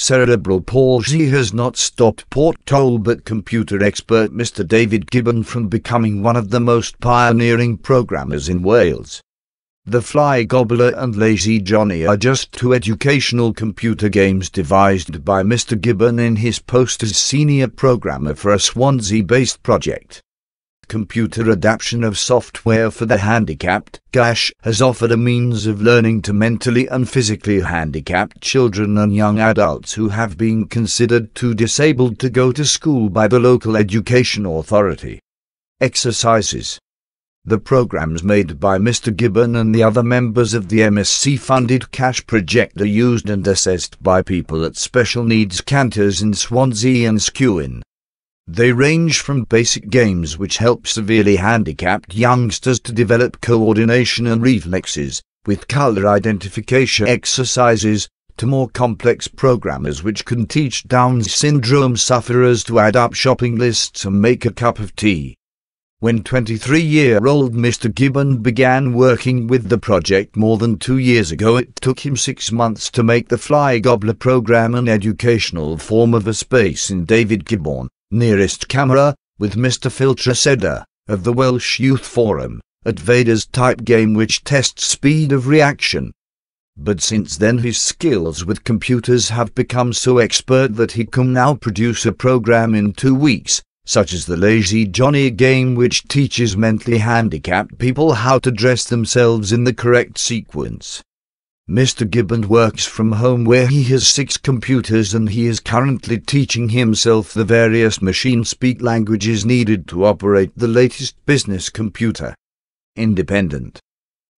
Cerebral palsy has not stopped Port Talbot computer expert Mr. David Gibbon from becoming one of the most pioneering programmers in Wales. The Fly Gobbler and Lazy Johnny are just two educational computer games devised by Mr. Gibbon in his post as senior programmer for a Swansea based project computer adaptation of software for the handicapped, GASH has offered a means of learning to mentally and physically handicapped children and young adults who have been considered too disabled to go to school by the local education authority. Exercises the programs made by Mr. Gibbon and the other members of the MSC funded cash project are used and assessed by people at special needs canters in Swansea and Skewin. They range from basic games which help severely handicapped youngsters to develop coordination and reflexes, with color identification exercises, to more complex programmers which can teach Down syndrome sufferers to add up shopping lists and make a cup of tea. When 23 year old Mr. Gibbon began working with the project more than two years ago, it took him six months to make the Fly Gobbler program an educational form of a space in David Gibbon nearest camera, with Mr. Filtraseda, of the Welsh Youth Forum, at Vader's type game which tests speed of reaction. But since then his skills with computers have become so expert that he can now produce a program in two weeks, such as the Lazy Johnny game which teaches mentally handicapped people how to dress themselves in the correct sequence. Mr. Gibbon works from home where he has six computers and he is currently teaching himself the various machine speak languages needed to operate the latest business computer. Independent.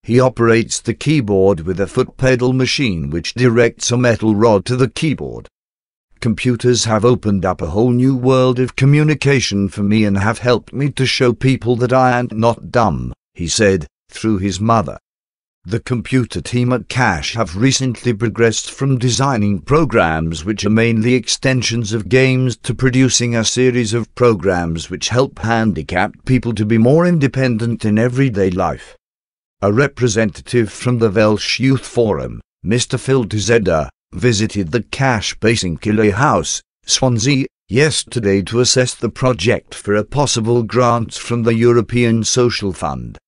He operates the keyboard with a foot pedal machine which directs a metal rod to the keyboard. Computers have opened up a whole new world of communication for me and have helped me to show people that I am not dumb, he said, through his mother. The computer team at Cash have recently progressed from designing programs which are mainly extensions of games to producing a series of programs which help handicapped people to be more independent in everyday life. A representative from the Welsh Youth Forum, Mr. Phil Tizeda, visited the Cash base in Killey House, Swansea, yesterday to assess the project for a possible grant from the European Social Fund.